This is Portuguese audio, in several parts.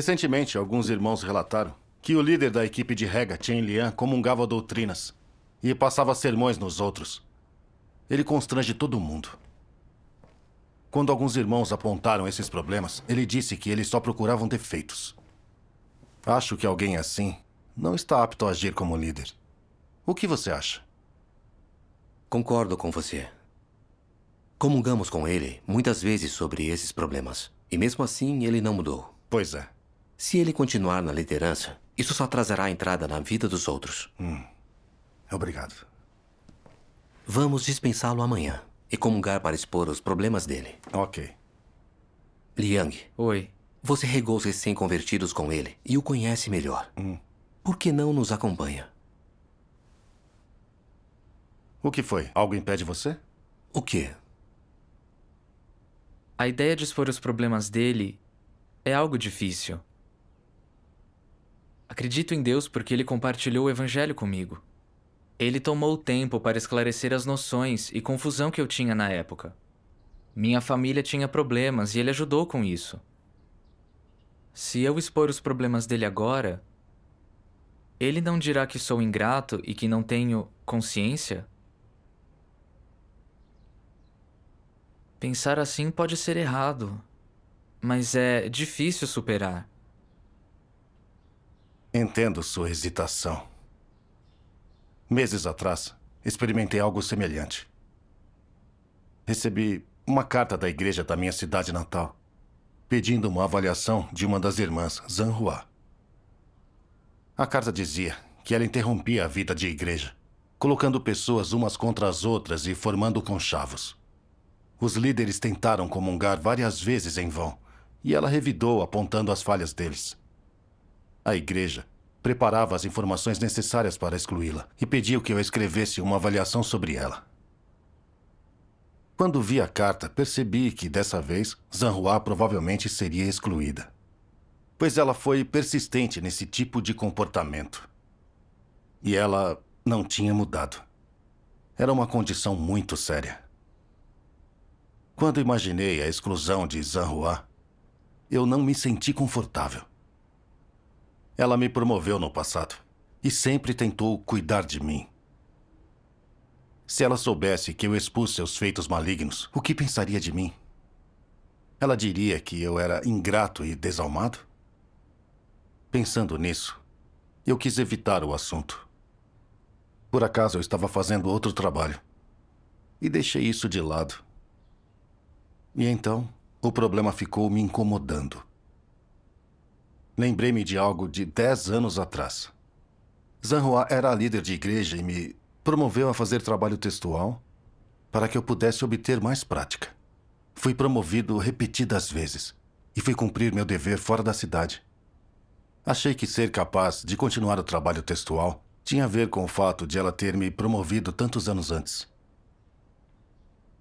Recentemente, alguns irmãos relataram que o líder da equipe de rega, Chen Lian, comungava doutrinas e passava sermões nos outros. Ele constrange todo mundo. Quando alguns irmãos apontaram esses problemas, ele disse que eles só procuravam defeitos. Acho que alguém assim não está apto a agir como líder. O que você acha? Concordo com você. Comungamos com ele muitas vezes sobre esses problemas. E mesmo assim, ele não mudou. Pois é. Se ele continuar na liderança, isso só trazerá entrada na vida dos outros. Hum. Obrigado. Vamos dispensá-lo amanhã e comungar para expor os problemas dele. Ok. Liang. Oi. Você regou os recém-convertidos com ele e o conhece melhor. Hum. Por que não nos acompanha? O que foi? Algo impede você? O quê? A ideia de expor os problemas dele é algo difícil. Acredito em Deus porque ele compartilhou o Evangelho comigo. Ele tomou o tempo para esclarecer as noções e confusão que eu tinha na época. Minha família tinha problemas e ele ajudou com isso. Se eu expor os problemas dele agora, ele não dirá que sou ingrato e que não tenho consciência? Pensar assim pode ser errado, mas é difícil superar. Entendo sua hesitação. Meses atrás, experimentei algo semelhante. Recebi uma carta da igreja da minha cidade natal, pedindo uma avaliação de uma das irmãs, Hua. A carta dizia que ela interrompia a vida de igreja, colocando pessoas umas contra as outras e formando conchavos. Os líderes tentaram comungar várias vezes em vão, e ela revidou apontando as falhas deles. A igreja preparava as informações necessárias para excluí-la e pediu que eu escrevesse uma avaliação sobre ela. Quando vi a carta, percebi que, dessa vez, Zanhua provavelmente seria excluída, pois ela foi persistente nesse tipo de comportamento. E ela não tinha mudado. Era uma condição muito séria. Quando imaginei a exclusão de Zanhua, eu não me senti confortável. Ela me promoveu no passado e sempre tentou cuidar de mim. Se ela soubesse que eu expus seus feitos malignos, o que pensaria de mim? Ela diria que eu era ingrato e desalmado? Pensando nisso, eu quis evitar o assunto. Por acaso eu estava fazendo outro trabalho e deixei isso de lado. E então, o problema ficou me incomodando. Lembrei-me de algo de 10 anos atrás. Zanhua era a líder de igreja e me promoveu a fazer trabalho textual para que eu pudesse obter mais prática. Fui promovido repetidas vezes e fui cumprir meu dever fora da cidade. Achei que ser capaz de continuar o trabalho textual tinha a ver com o fato de ela ter me promovido tantos anos antes.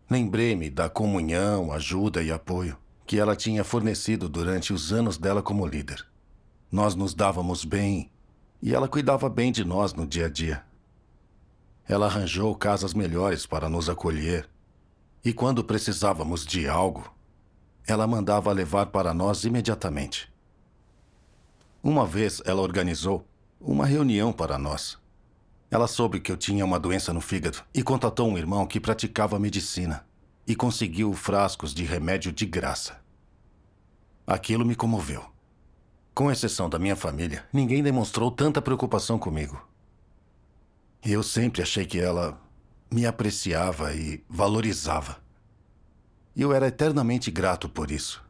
Lembrei-me da comunhão, ajuda e apoio que ela tinha fornecido durante os anos dela como líder. Nós nos dávamos bem e ela cuidava bem de nós no dia a dia. Ela arranjou casas melhores para nos acolher e quando precisávamos de algo, ela mandava levar para nós imediatamente. Uma vez ela organizou uma reunião para nós. Ela soube que eu tinha uma doença no fígado e contatou um irmão que praticava medicina e conseguiu frascos de remédio de graça. Aquilo me comoveu. Com exceção da minha família, ninguém demonstrou tanta preocupação comigo. E eu sempre achei que ela me apreciava e valorizava. E eu era eternamente grato por isso.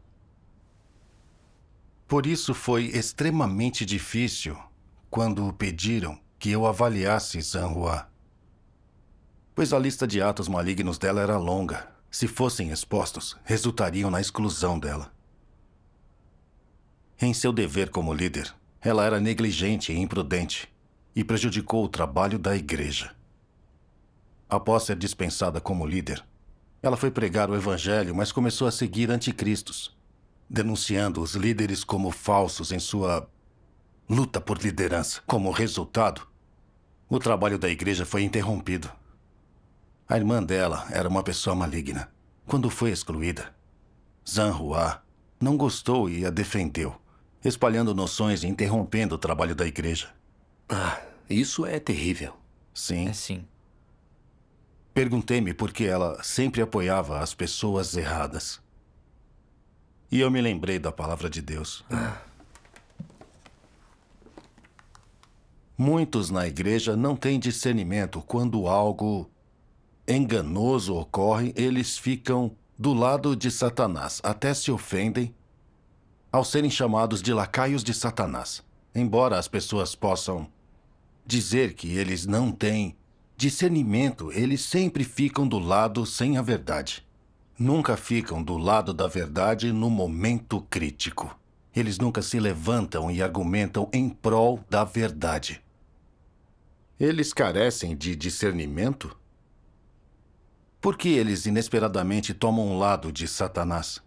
Por isso foi extremamente difícil quando pediram que eu avaliasse Zanhua. Pois a lista de atos malignos dela era longa. Se fossem expostos, resultariam na exclusão dela. Em seu dever como líder, ela era negligente e imprudente e prejudicou o trabalho da igreja. Após ser dispensada como líder, ela foi pregar o evangelho, mas começou a seguir anticristos, denunciando os líderes como falsos em sua luta por liderança. Como resultado, o trabalho da igreja foi interrompido. A irmã dela era uma pessoa maligna. Quando foi excluída, Hua não gostou e a defendeu espalhando noções e interrompendo o trabalho da igreja. Ah, isso é terrível. Sim. É sim. Perguntei-me por que ela sempre apoiava as pessoas erradas. E eu me lembrei da palavra de Deus. Ah. Muitos na igreja não têm discernimento. Quando algo enganoso ocorre, eles ficam do lado de Satanás, até se ofendem ao serem chamados de lacaios de Satanás. Embora as pessoas possam dizer que eles não têm discernimento, eles sempre ficam do lado sem a verdade. Nunca ficam do lado da verdade no momento crítico. Eles nunca se levantam e argumentam em prol da verdade. Eles carecem de discernimento? Por que eles inesperadamente tomam o lado de Satanás?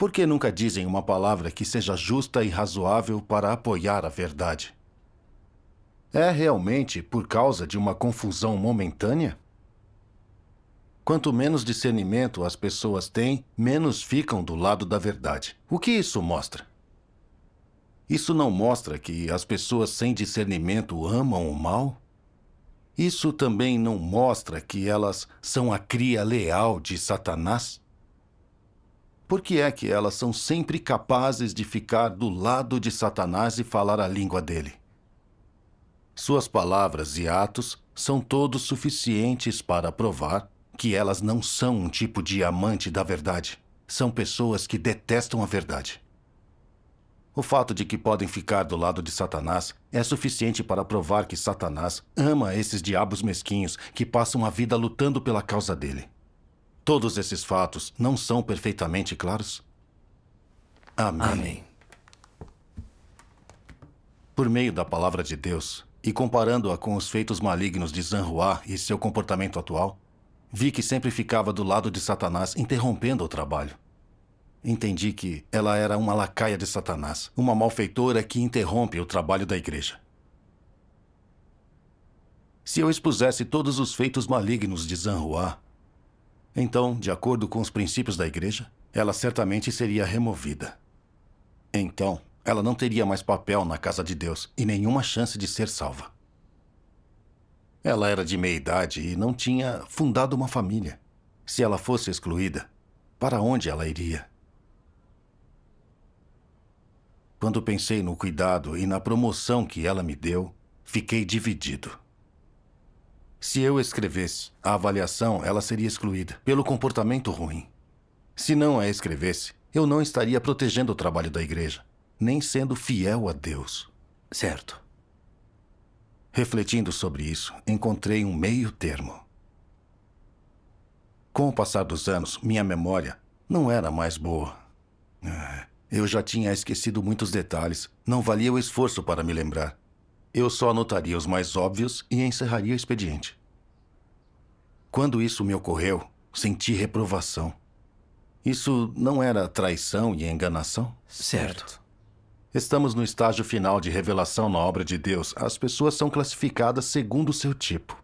Por que nunca dizem uma palavra que seja justa e razoável para apoiar a verdade? É realmente por causa de uma confusão momentânea? Quanto menos discernimento as pessoas têm, menos ficam do lado da verdade. O que isso mostra? Isso não mostra que as pessoas sem discernimento amam o mal? Isso também não mostra que elas são a cria leal de Satanás? Por que é que elas são sempre capazes de ficar do lado de Satanás e falar a língua dele? Suas palavras e atos são todos suficientes para provar que elas não são um tipo de amante da verdade. São pessoas que detestam a verdade. O fato de que podem ficar do lado de Satanás é suficiente para provar que Satanás ama esses diabos mesquinhos que passam a vida lutando pela causa dele. Todos esses fatos não são perfeitamente claros? Amém. Amém. Por meio da palavra de Deus e comparando-a com os feitos malignos de Zanhuá e seu comportamento atual, vi que sempre ficava do lado de Satanás, interrompendo o trabalho. Entendi que ela era uma lacaia de Satanás, uma malfeitora que interrompe o trabalho da igreja. Se eu expusesse todos os feitos malignos de Zanhuá então, de acordo com os princípios da igreja, ela certamente seria removida. Então, ela não teria mais papel na casa de Deus e nenhuma chance de ser salva. Ela era de meia idade e não tinha fundado uma família. Se ela fosse excluída, para onde ela iria? Quando pensei no cuidado e na promoção que ela me deu, fiquei dividido. Se eu escrevesse a avaliação, ela seria excluída pelo comportamento ruim. Se não a escrevesse, eu não estaria protegendo o trabalho da igreja, nem sendo fiel a Deus. Certo. Refletindo sobre isso, encontrei um meio termo. Com o passar dos anos, minha memória não era mais boa. É, eu já tinha esquecido muitos detalhes, não valia o esforço para me lembrar. Eu só anotaria os mais óbvios e encerraria o expediente. Quando isso me ocorreu, senti reprovação. Isso não era traição e enganação? Certo. Estamos no estágio final de revelação na obra de Deus. As pessoas são classificadas segundo seu tipo.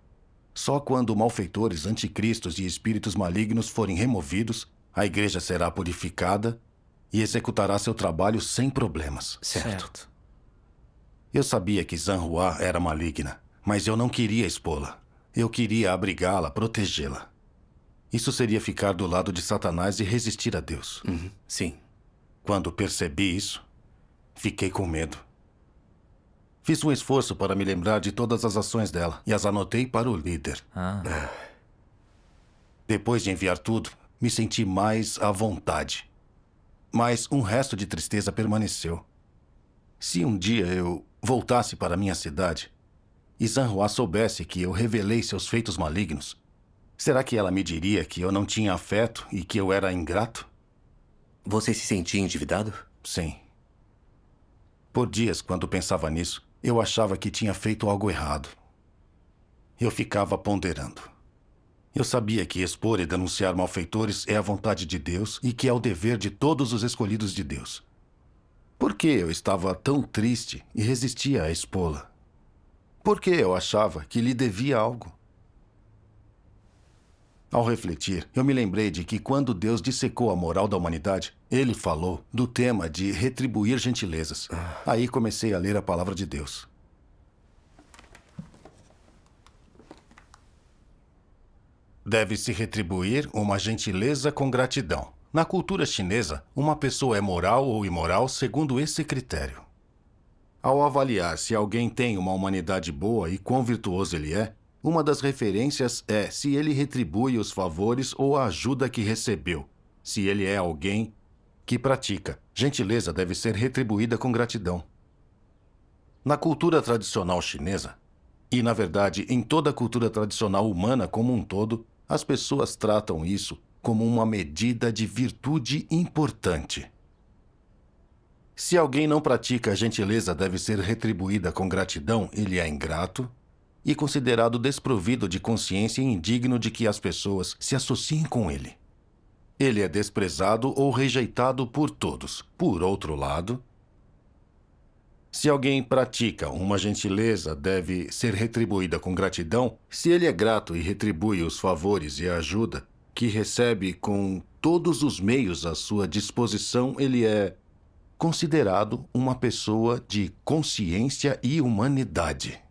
Só quando malfeitores, anticristos e espíritos malignos forem removidos, a igreja será purificada e executará seu trabalho sem problemas. Certo. certo. Eu sabia que Zanhua era maligna, mas eu não queria expô-la. Eu queria abrigá-la, protegê-la. Isso seria ficar do lado de Satanás e resistir a Deus. Uhum, sim. Quando percebi isso, fiquei com medo. Fiz um esforço para me lembrar de todas as ações dela e as anotei para o líder. Ah. É. Depois de enviar tudo, me senti mais à vontade. Mas um resto de tristeza permaneceu. Se um dia eu voltasse para minha cidade, e Zanhua soubesse que eu revelei seus feitos malignos, será que ela me diria que eu não tinha afeto e que eu era ingrato? Você se sentia endividado? Sim. Por dias, quando pensava nisso, eu achava que tinha feito algo errado. Eu ficava ponderando. Eu sabia que expor e denunciar malfeitores é a vontade de Deus e que é o dever de todos os escolhidos de Deus. Por que eu estava tão triste e resistia a expô-la? Porque eu achava que lhe devia algo. Ao refletir, eu me lembrei de que quando Deus dissecou a moral da humanidade, ele falou do tema de retribuir gentilezas. Ah. Aí comecei a ler a palavra de Deus. Deve-se retribuir uma gentileza com gratidão. Na cultura chinesa, uma pessoa é moral ou imoral segundo esse critério. Ao avaliar se alguém tem uma humanidade boa e quão virtuoso ele é, uma das referências é se ele retribui os favores ou a ajuda que recebeu, se ele é alguém que pratica. Gentileza deve ser retribuída com gratidão. Na cultura tradicional chinesa, e na verdade em toda a cultura tradicional humana como um todo, as pessoas tratam isso como uma medida de virtude importante. Se alguém não pratica a gentileza, deve ser retribuída com gratidão, ele é ingrato e considerado desprovido de consciência e indigno de que as pessoas se associem com ele. Ele é desprezado ou rejeitado por todos. Por outro lado, se alguém pratica uma gentileza, deve ser retribuída com gratidão. Se ele é grato e retribui os favores e a ajuda que recebe com todos os meios à sua disposição, ele é considerado uma pessoa de consciência e humanidade.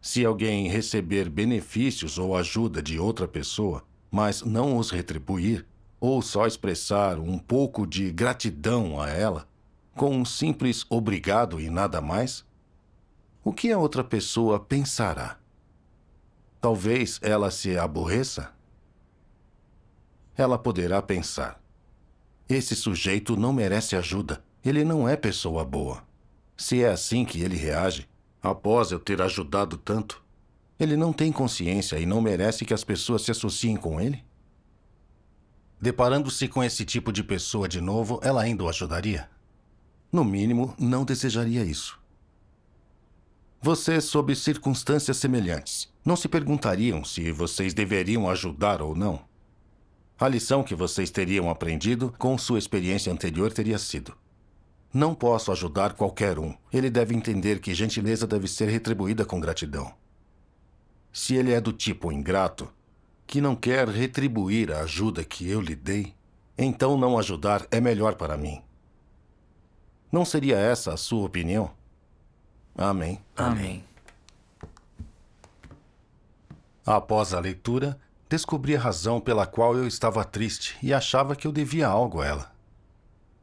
Se alguém receber benefícios ou ajuda de outra pessoa, mas não os retribuir, ou só expressar um pouco de gratidão a ela, com um simples obrigado e nada mais, o que a outra pessoa pensará? Talvez ela se aborreça? Ela poderá pensar: esse sujeito não merece ajuda. Ele não é pessoa boa. Se é assim que ele reage, após eu ter ajudado tanto, ele não tem consciência e não merece que as pessoas se associem com ele? Deparando-se com esse tipo de pessoa de novo, ela ainda o ajudaria? No mínimo, não desejaria isso. Vocês, sob circunstâncias semelhantes, não se perguntariam se vocês deveriam ajudar ou não? A lição que vocês teriam aprendido com sua experiência anterior teria sido: Não posso ajudar qualquer um. Ele deve entender que gentileza deve ser retribuída com gratidão. Se ele é do tipo ingrato, que não quer retribuir a ajuda que eu lhe dei, então não ajudar é melhor para mim. Não seria essa a sua opinião? Amém. Amém. Após a leitura, descobri a razão pela qual eu estava triste e achava que eu devia algo a ela.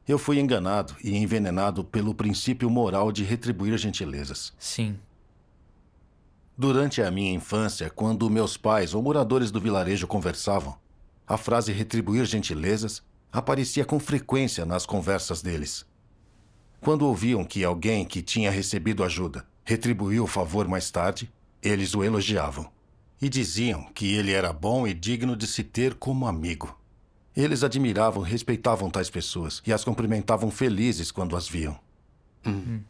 Eu fui enganado e envenenado pelo princípio moral de retribuir gentilezas. Sim. Durante a minha infância, quando meus pais ou moradores do vilarejo conversavam, a frase retribuir gentilezas aparecia com frequência nas conversas deles. Quando ouviam que alguém que tinha recebido ajuda retribuiu o favor mais tarde, eles o elogiavam e diziam que ele era bom e digno de se ter como amigo. Eles admiravam e respeitavam tais pessoas e as cumprimentavam felizes quando as viam. Uhum.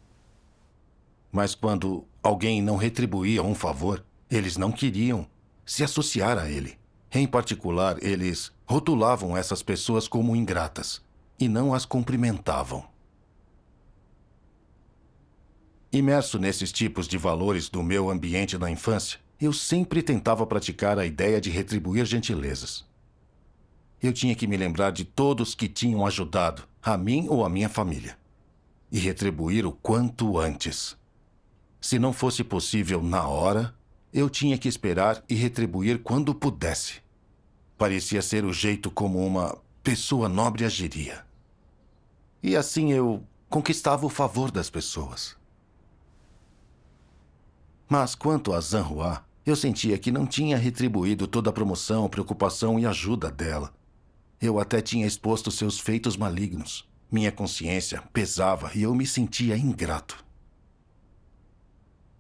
Mas quando alguém não retribuía um favor, eles não queriam se associar a ele. Em particular, eles rotulavam essas pessoas como ingratas e não as cumprimentavam. Imerso nesses tipos de valores do meu ambiente na infância, eu sempre tentava praticar a ideia de retribuir gentilezas. Eu tinha que me lembrar de todos que tinham ajudado, a mim ou a minha família, e retribuir o quanto antes. Se não fosse possível na hora, eu tinha que esperar e retribuir quando pudesse. Parecia ser o jeito como uma pessoa nobre agiria. E assim eu conquistava o favor das pessoas. Mas quanto a Zanhua, eu sentia que não tinha retribuído toda a promoção, preocupação e ajuda dela. Eu até tinha exposto seus feitos malignos. Minha consciência pesava e eu me sentia ingrato.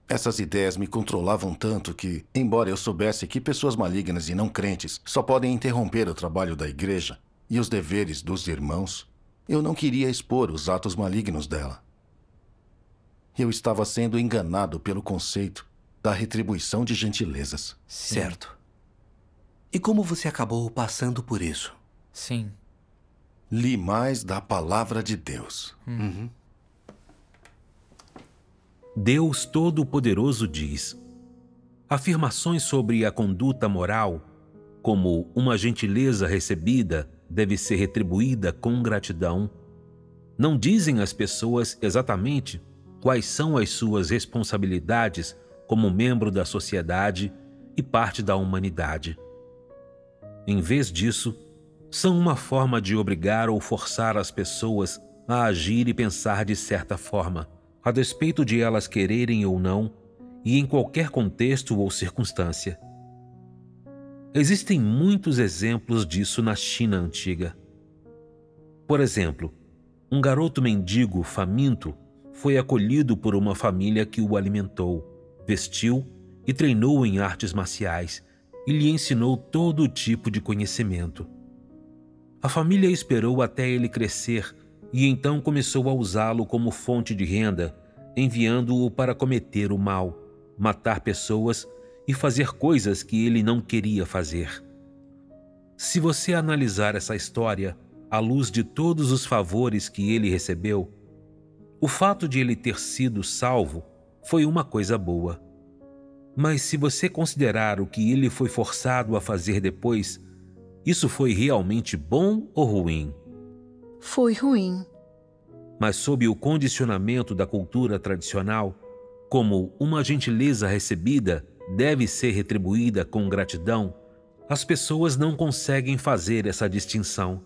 Essas ideias me controlavam tanto que, embora eu soubesse que pessoas malignas e não crentes só podem interromper o trabalho da igreja e os deveres dos irmãos, eu não queria expor os atos malignos dela. Eu estava sendo enganado pelo conceito da retribuição de gentilezas. Sim. Certo. E como você acabou passando por isso? Sim. Li mais da palavra de Deus. Hum. Uhum. Deus Todo-Poderoso diz: afirmações sobre a conduta moral, como uma gentileza recebida deve ser retribuída com gratidão, não dizem às pessoas exatamente quais são as suas responsabilidades como membro da sociedade e parte da humanidade. Em vez disso, são uma forma de obrigar ou forçar as pessoas a agir e pensar de certa forma, a despeito de elas quererem ou não, e em qualquer contexto ou circunstância. Existem muitos exemplos disso na China antiga. Por exemplo, um garoto mendigo faminto foi acolhido por uma família que o alimentou vestiu e treinou em artes marciais e lhe ensinou todo tipo de conhecimento. A família esperou até ele crescer e então começou a usá-lo como fonte de renda, enviando-o para cometer o mal, matar pessoas e fazer coisas que ele não queria fazer. Se você analisar essa história à luz de todos os favores que ele recebeu, o fato de ele ter sido salvo foi uma coisa boa. Mas se você considerar o que ele foi forçado a fazer depois, isso foi realmente bom ou ruim? Foi ruim. Mas sob o condicionamento da cultura tradicional, como uma gentileza recebida deve ser retribuída com gratidão, as pessoas não conseguem fazer essa distinção.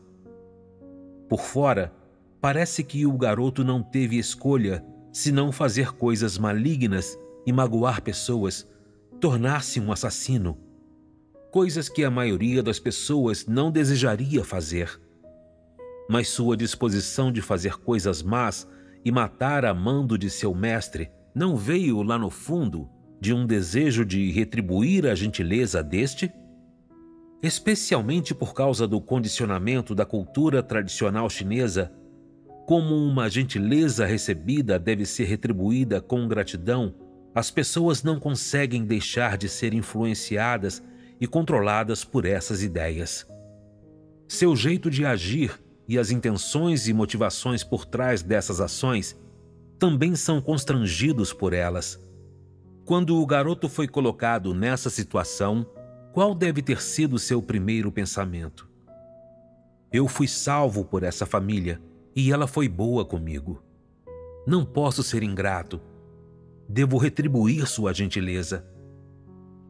Por fora, parece que o garoto não teve escolha senão fazer coisas malignas e magoar pessoas, tornar-se um assassino. Coisas que a maioria das pessoas não desejaria fazer. Mas sua disposição de fazer coisas más e matar a mando de seu mestre não veio lá no fundo de um desejo de retribuir a gentileza deste? Especialmente por causa do condicionamento da cultura tradicional chinesa como uma gentileza recebida deve ser retribuída com gratidão, as pessoas não conseguem deixar de ser influenciadas e controladas por essas ideias. Seu jeito de agir e as intenções e motivações por trás dessas ações também são constrangidos por elas. Quando o garoto foi colocado nessa situação, qual deve ter sido seu primeiro pensamento? Eu fui salvo por essa família e ela foi boa comigo. Não posso ser ingrato. Devo retribuir sua gentileza.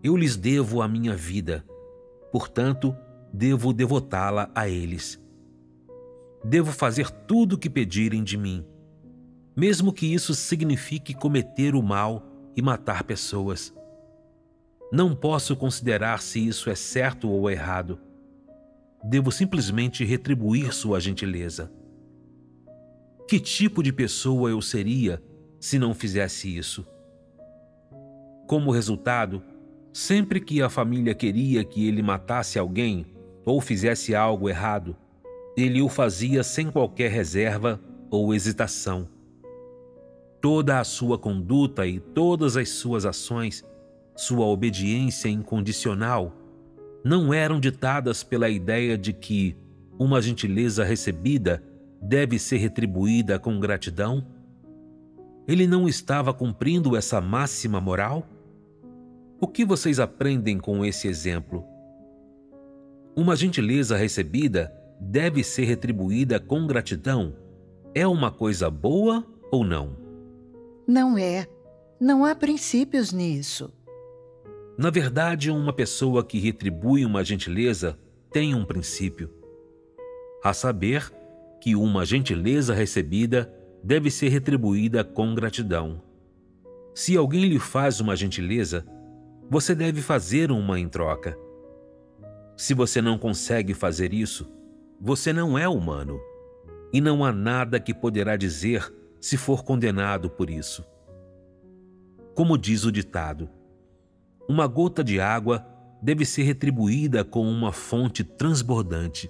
Eu lhes devo a minha vida, portanto, devo devotá-la a eles. Devo fazer tudo o que pedirem de mim, mesmo que isso signifique cometer o mal e matar pessoas. Não posso considerar se isso é certo ou errado. Devo simplesmente retribuir sua gentileza. Que tipo de pessoa eu seria se não fizesse isso? Como resultado, sempre que a família queria que ele matasse alguém ou fizesse algo errado, ele o fazia sem qualquer reserva ou hesitação. Toda a sua conduta e todas as suas ações, sua obediência incondicional, não eram ditadas pela ideia de que uma gentileza recebida deve ser retribuída com gratidão? Ele não estava cumprindo essa máxima moral? O que vocês aprendem com esse exemplo? Uma gentileza recebida deve ser retribuída com gratidão. É uma coisa boa ou não? Não é. Não há princípios nisso. Na verdade, uma pessoa que retribui uma gentileza tem um princípio. A saber, que uma gentileza recebida deve ser retribuída com gratidão. Se alguém lhe faz uma gentileza, você deve fazer uma em troca. Se você não consegue fazer isso, você não é humano. E não há nada que poderá dizer se for condenado por isso. Como diz o ditado, uma gota de água deve ser retribuída com uma fonte transbordante.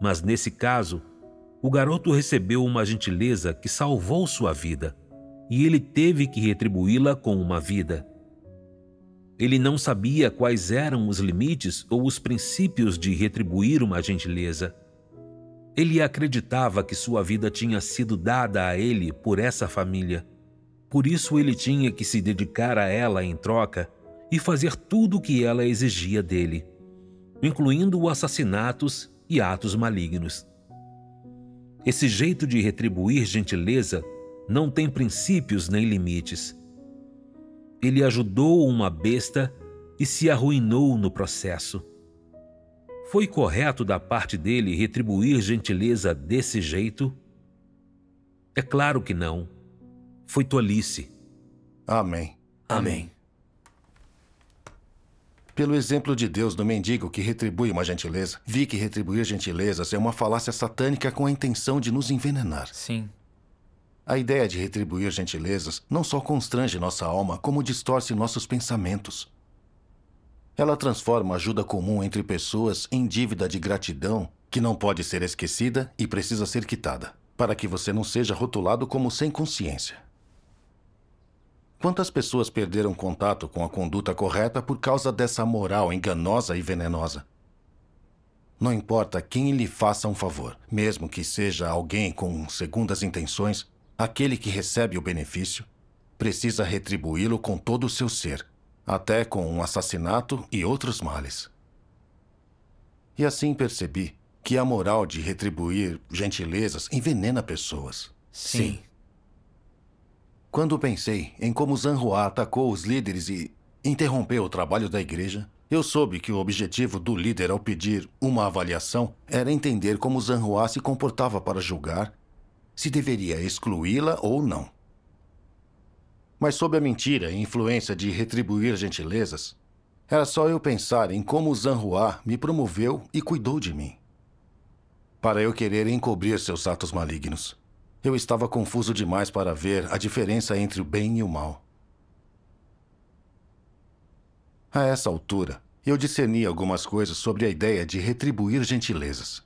Mas nesse caso, o garoto recebeu uma gentileza que salvou sua vida e ele teve que retribuí-la com uma vida. Ele não sabia quais eram os limites ou os princípios de retribuir uma gentileza. Ele acreditava que sua vida tinha sido dada a ele por essa família. Por isso ele tinha que se dedicar a ela em troca e fazer tudo o que ela exigia dele, incluindo assassinatos e atos malignos. Esse jeito de retribuir gentileza não tem princípios nem limites. Ele ajudou uma besta e se arruinou no processo. Foi correto da parte dele retribuir gentileza desse jeito? É claro que não. Foi tolice. Amém. Amém. Pelo exemplo de Deus do mendigo que retribui uma gentileza, vi que retribuir gentilezas é uma falácia satânica com a intenção de nos envenenar. Sim. A ideia de retribuir gentilezas não só constrange nossa alma, como distorce nossos pensamentos. Ela transforma ajuda comum entre pessoas em dívida de gratidão que não pode ser esquecida e precisa ser quitada, para que você não seja rotulado como sem consciência. Quantas pessoas perderam contato com a conduta correta por causa dessa moral enganosa e venenosa? Não importa quem lhe faça um favor, mesmo que seja alguém com segundas intenções, aquele que recebe o benefício precisa retribuí-lo com todo o seu ser, até com um assassinato e outros males. E assim percebi que a moral de retribuir gentilezas envenena pessoas. Sim. Sim. Quando pensei em como Zanhua atacou os líderes e interrompeu o trabalho da igreja, eu soube que o objetivo do líder ao pedir uma avaliação era entender como Zanhua se comportava para julgar se deveria excluí-la ou não. Mas sob a mentira e influência de retribuir gentilezas, era só eu pensar em como Zanhua me promoveu e cuidou de mim. Para eu querer encobrir seus atos malignos. Eu estava confuso demais para ver a diferença entre o bem e o mal. A essa altura, eu discerni algumas coisas sobre a ideia de retribuir gentilezas.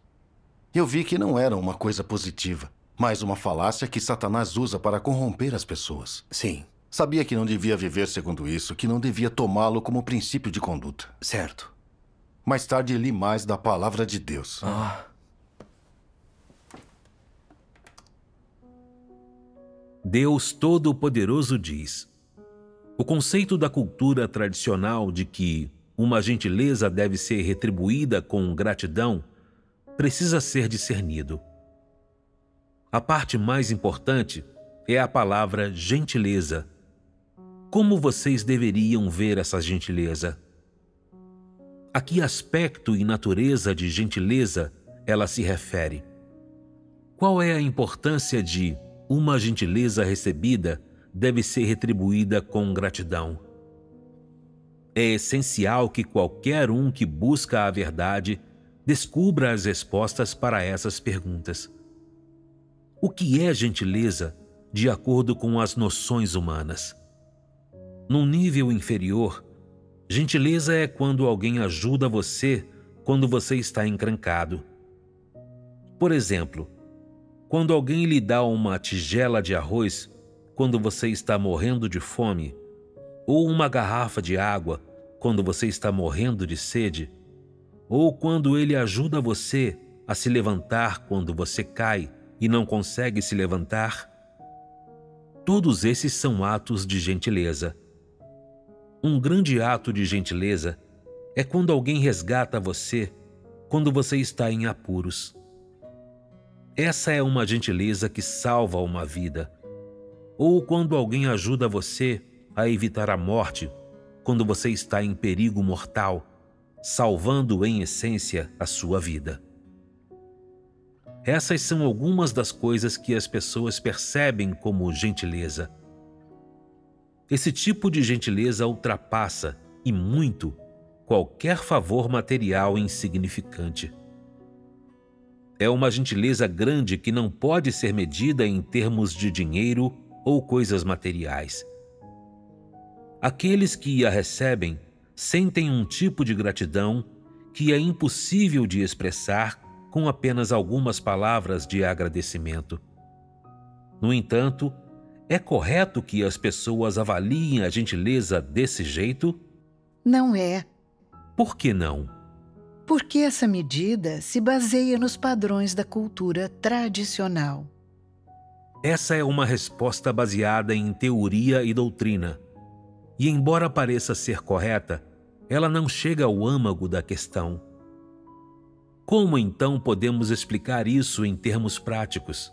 Eu vi que não era uma coisa positiva, mas uma falácia que Satanás usa para corromper as pessoas. Sim. Sabia que não devia viver segundo isso, que não devia tomá-lo como princípio de conduta. Certo. Mais tarde li mais da palavra de Deus. Ah. Deus Todo-Poderoso diz: O conceito da cultura tradicional de que uma gentileza deve ser retribuída com gratidão precisa ser discernido. A parte mais importante é a palavra gentileza. Como vocês deveriam ver essa gentileza? A que aspecto e natureza de gentileza ela se refere? Qual é a importância de uma gentileza recebida deve ser retribuída com gratidão. É essencial que qualquer um que busca a verdade descubra as respostas para essas perguntas. O que é gentileza de acordo com as noções humanas? Num nível inferior, gentileza é quando alguém ajuda você quando você está encrancado. Por exemplo, quando alguém lhe dá uma tigela de arroz, quando você está morrendo de fome, ou uma garrafa de água, quando você está morrendo de sede, ou quando ele ajuda você a se levantar quando você cai e não consegue se levantar, todos esses são atos de gentileza. Um grande ato de gentileza é quando alguém resgata você quando você está em apuros essa é uma gentileza que salva uma vida. Ou quando alguém ajuda você a evitar a morte, quando você está em perigo mortal, salvando em essência a sua vida. Essas são algumas das coisas que as pessoas percebem como gentileza. Esse tipo de gentileza ultrapassa, e muito, qualquer favor material insignificante. É uma gentileza grande que não pode ser medida em termos de dinheiro ou coisas materiais. Aqueles que a recebem sentem um tipo de gratidão que é impossível de expressar com apenas algumas palavras de agradecimento. No entanto, é correto que as pessoas avaliem a gentileza desse jeito? Não é. Por que não? porque essa medida se baseia nos padrões da cultura tradicional. Essa é uma resposta baseada em teoria e doutrina. E, embora pareça ser correta, ela não chega ao âmago da questão. Como então podemos explicar isso em termos práticos?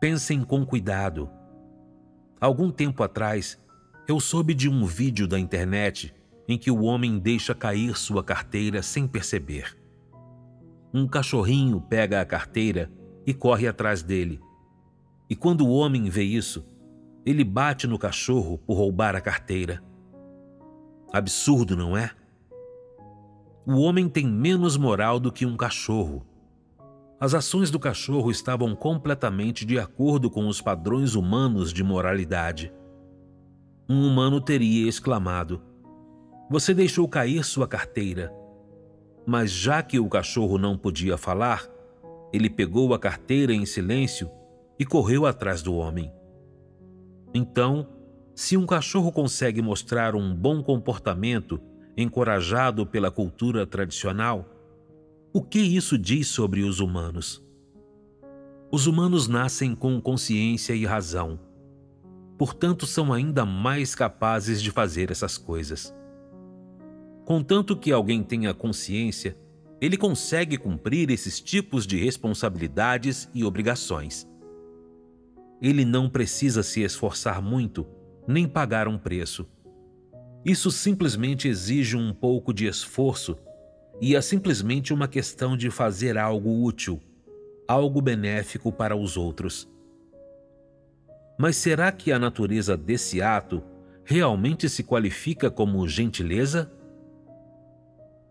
Pensem com cuidado. Algum tempo atrás, eu soube de um vídeo da internet em que o homem deixa cair sua carteira sem perceber. Um cachorrinho pega a carteira e corre atrás dele. E quando o homem vê isso, ele bate no cachorro por roubar a carteira. Absurdo, não é? O homem tem menos moral do que um cachorro. As ações do cachorro estavam completamente de acordo com os padrões humanos de moralidade. Um humano teria exclamado: você deixou cair sua carteira. Mas já que o cachorro não podia falar, ele pegou a carteira em silêncio e correu atrás do homem. Então, se um cachorro consegue mostrar um bom comportamento encorajado pela cultura tradicional, o que isso diz sobre os humanos? Os humanos nascem com consciência e razão, portanto, são ainda mais capazes de fazer essas coisas. Contanto que alguém tenha consciência, ele consegue cumprir esses tipos de responsabilidades e obrigações. Ele não precisa se esforçar muito, nem pagar um preço. Isso simplesmente exige um pouco de esforço e é simplesmente uma questão de fazer algo útil, algo benéfico para os outros. Mas será que a natureza desse ato realmente se qualifica como gentileza?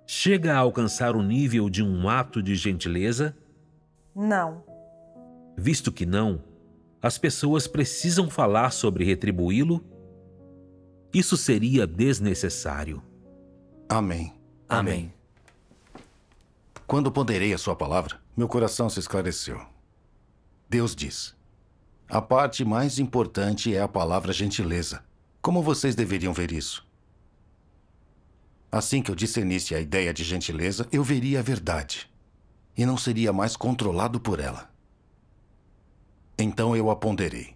chega a alcançar o nível de um ato de gentileza? Não. Visto que não, as pessoas precisam falar sobre retribuí-lo? Isso seria desnecessário. Amém. Amém. Quando ponderei a sua palavra, meu coração se esclareceu. Deus diz: A parte mais importante é a palavra gentileza. Como vocês deveriam ver isso? Assim que eu discernisse a ideia de gentileza, eu veria a verdade e não seria mais controlado por ela. Então eu a ponderei.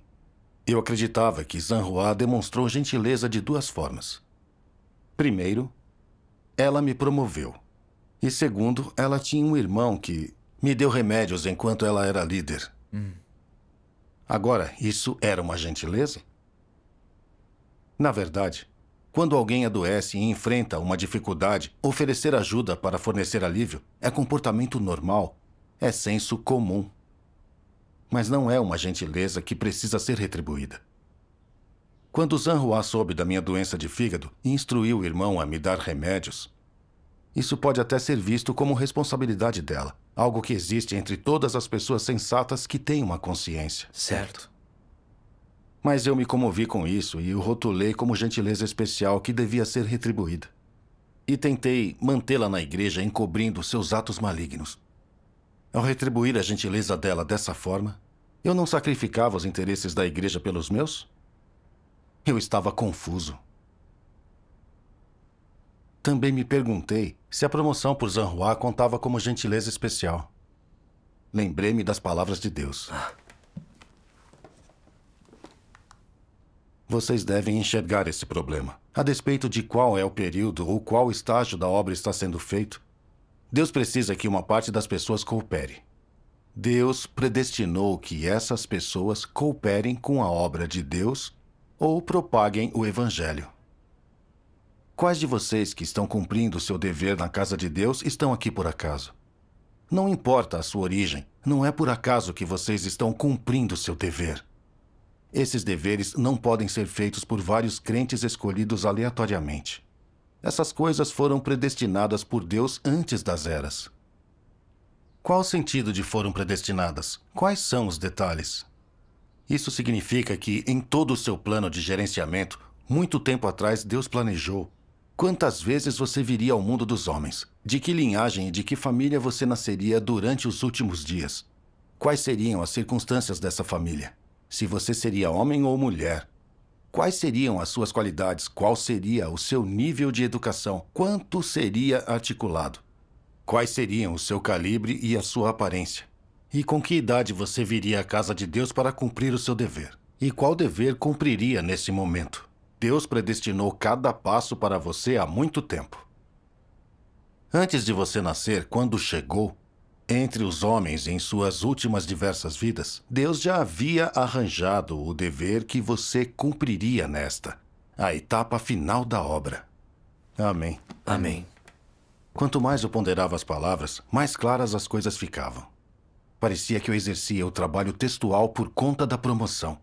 Eu acreditava que Zanhua demonstrou gentileza de duas formas. Primeiro, ela me promoveu. E segundo, ela tinha um irmão que me deu remédios enquanto ela era líder. Hum. Agora, isso era uma gentileza? Na verdade, quando alguém adoece e enfrenta uma dificuldade, oferecer ajuda para fornecer alívio é comportamento normal, é senso comum. Mas não é uma gentileza que precisa ser retribuída. Quando Zanhua soube da minha doença de fígado e instruiu o irmão a me dar remédios, isso pode até ser visto como responsabilidade dela, algo que existe entre todas as pessoas sensatas que têm uma consciência. Certo. Mas eu me comovi com isso e o rotulei como gentileza especial que devia ser retribuída. E tentei mantê-la na igreja encobrindo seus atos malignos. Ao retribuir a gentileza dela dessa forma, eu não sacrificava os interesses da igreja pelos meus? Eu estava confuso. Também me perguntei se a promoção por Zanhua contava como gentileza especial. Lembrei-me das palavras de Deus. Ah. Vocês devem enxergar esse problema. A despeito de qual é o período ou qual estágio da obra está sendo feito, Deus precisa que uma parte das pessoas coopere. Deus predestinou que essas pessoas cooperem com a obra de Deus ou propaguem o Evangelho. Quais de vocês que estão cumprindo seu dever na casa de Deus estão aqui por acaso? Não importa a sua origem, não é por acaso que vocês estão cumprindo seu dever. Esses deveres não podem ser feitos por vários crentes escolhidos aleatoriamente. Essas coisas foram predestinadas por Deus antes das eras. Qual o sentido de foram predestinadas? Quais são os detalhes? Isso significa que, em todo o seu plano de gerenciamento, muito tempo atrás Deus planejou quantas vezes você viria ao mundo dos homens, de que linhagem e de que família você nasceria durante os últimos dias, quais seriam as circunstâncias dessa família se você seria homem ou mulher. Quais seriam as suas qualidades? Qual seria o seu nível de educação? Quanto seria articulado? Quais seriam o seu calibre e a sua aparência? E com que idade você viria à casa de Deus para cumprir o seu dever? E qual dever cumpriria nesse momento? Deus predestinou cada passo para você há muito tempo. Antes de você nascer, quando chegou, entre os homens, em suas últimas diversas vidas, Deus já havia arranjado o dever que você cumpriria nesta, a etapa final da obra. Amém. Amém. Quanto mais eu ponderava as palavras, mais claras as coisas ficavam. Parecia que eu exercia o trabalho textual por conta da promoção.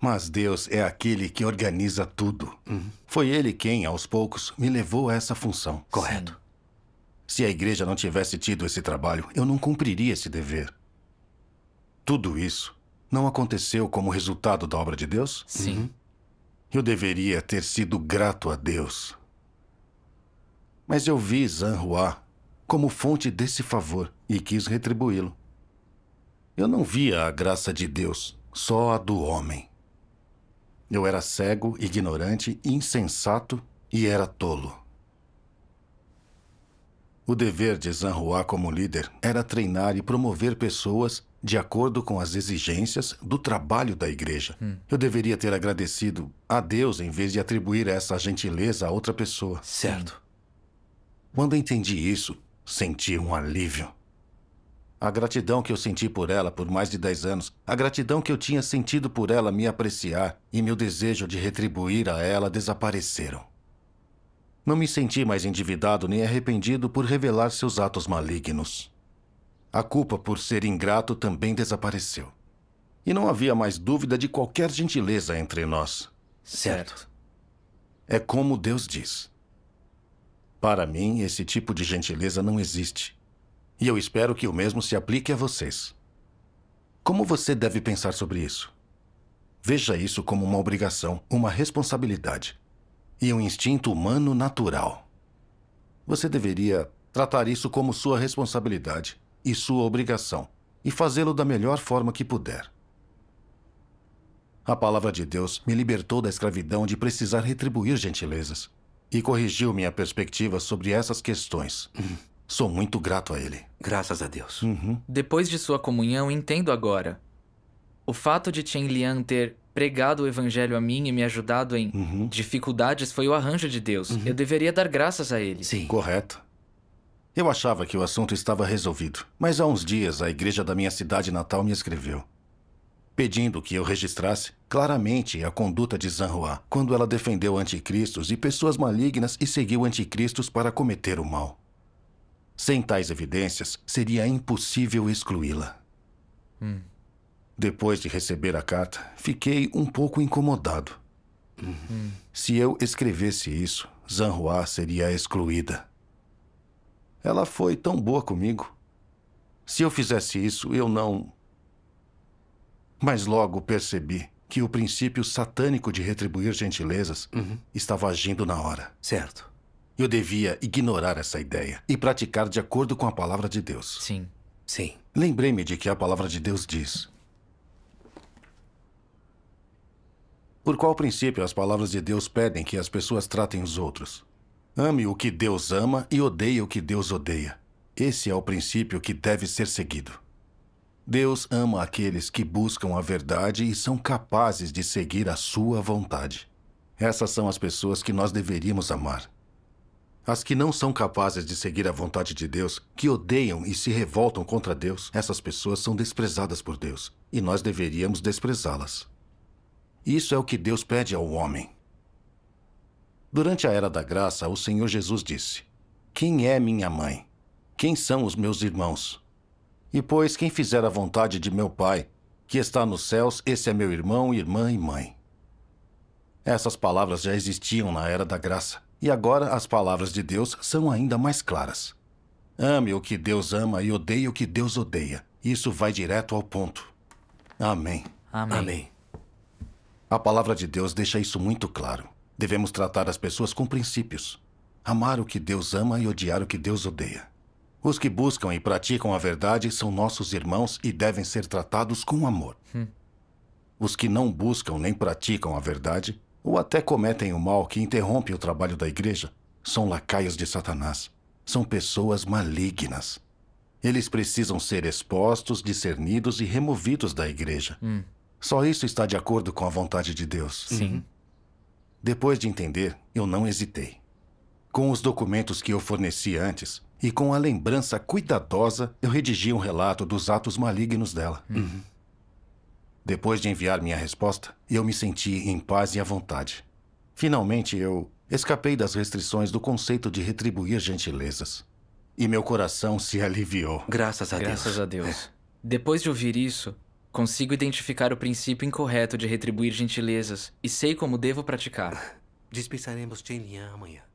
Mas Deus é aquele que organiza tudo. Uhum. Foi Ele quem, aos poucos, me levou a essa função. Correto. Sim. Se a igreja não tivesse tido esse trabalho, eu não cumpriria esse dever. Tudo isso não aconteceu como resultado da obra de Deus? Sim. Uhum. Eu deveria ter sido grato a Deus. Mas eu vi Zanhua como fonte desse favor e quis retribuí-lo. Eu não via a graça de Deus, só a do homem. Eu era cego, ignorante, insensato e era tolo. O dever de Zanhua como líder era treinar e promover pessoas de acordo com as exigências do trabalho da igreja. Hum. Eu deveria ter agradecido a Deus em vez de atribuir essa gentileza a outra pessoa. Certo. Hum. Quando entendi isso, senti um alívio. A gratidão que eu senti por ela por mais de 10 anos, a gratidão que eu tinha sentido por ela me apreciar e meu desejo de retribuir a ela desapareceram. Não me senti mais endividado nem arrependido por revelar seus atos malignos. A culpa por ser ingrato também desapareceu. E não havia mais dúvida de qualquer gentileza entre nós. Certo. É como Deus diz. Para mim, esse tipo de gentileza não existe. E eu espero que o mesmo se aplique a vocês. Como você deve pensar sobre isso? Veja isso como uma obrigação, uma responsabilidade e um instinto humano natural. Você deveria tratar isso como sua responsabilidade e sua obrigação e fazê-lo da melhor forma que puder. A palavra de Deus me libertou da escravidão de precisar retribuir gentilezas e corrigiu minha perspectiva sobre essas questões. Uhum. Sou muito grato a ele. Graças a Deus. Uhum. Depois de sua comunhão, entendo agora. O fato de Chen Lian ter pregado o evangelho a mim e me ajudado em uhum. dificuldades foi o arranjo de Deus. Uhum. Eu deveria dar graças a ele. Sim. Correto. Eu achava que o assunto estava resolvido, mas há uns dias a igreja da minha cidade natal me escreveu, pedindo que eu registrasse claramente a conduta de Zanhua quando ela defendeu anticristos e pessoas malignas e seguiu anticristos para cometer o mal. Sem tais evidências, seria impossível excluí-la. Hum. Depois de receber a carta, fiquei um pouco incomodado. Uhum. Se eu escrevesse isso, Zanhua seria excluída. Ela foi tão boa comigo. Se eu fizesse isso, eu não. Mas logo percebi que o princípio satânico de retribuir gentilezas uhum. estava agindo na hora. Certo. Eu devia ignorar essa ideia e praticar de acordo com a palavra de Deus. Sim. Sim. Lembrei-me de que a palavra de Deus diz: Por qual princípio as palavras de Deus pedem que as pessoas tratem os outros? Ame o que Deus ama e odeie o que Deus odeia. Esse é o princípio que deve ser seguido. Deus ama aqueles que buscam a verdade e são capazes de seguir a sua vontade. Essas são as pessoas que nós deveríamos amar. As que não são capazes de seguir a vontade de Deus, que odeiam e se revoltam contra Deus, essas pessoas são desprezadas por Deus, e nós deveríamos desprezá-las. Isso é o que Deus pede ao homem. Durante a era da graça, o Senhor Jesus disse: Quem é minha mãe? Quem são os meus irmãos? E pois quem fizer a vontade de meu Pai, que está nos céus, esse é meu irmão, irmã e mãe. Essas palavras já existiam na era da graça, e agora as palavras de Deus são ainda mais claras. Ame o que Deus ama e odeie o que Deus odeia. Isso vai direto ao ponto. Amém. Amém. Amém. A palavra de Deus deixa isso muito claro. Devemos tratar as pessoas com princípios. Amar o que Deus ama e odiar o que Deus odeia. Os que buscam e praticam a verdade são nossos irmãos e devem ser tratados com amor. Hum. Os que não buscam nem praticam a verdade, ou até cometem o mal que interrompe o trabalho da igreja, são lacaios de Satanás. São pessoas malignas. Eles precisam ser expostos, discernidos e removidos da igreja. Hum. Só isso está de acordo com a vontade de Deus. Sim. Uhum. Depois de entender, eu não hesitei. Com os documentos que eu forneci antes e com a lembrança cuidadosa, eu redigi um relato dos atos malignos dela. Uhum. uhum. Depois de enviar minha resposta, eu me senti em paz e à vontade. Finalmente, eu escapei das restrições do conceito de retribuir gentilezas. E meu coração se aliviou. Graças a Graças Deus. Graças a Deus. É. Depois de ouvir isso, Consigo identificar o princípio incorreto de retribuir gentilezas e sei como devo praticar. Dispensaremos Chen amanhã.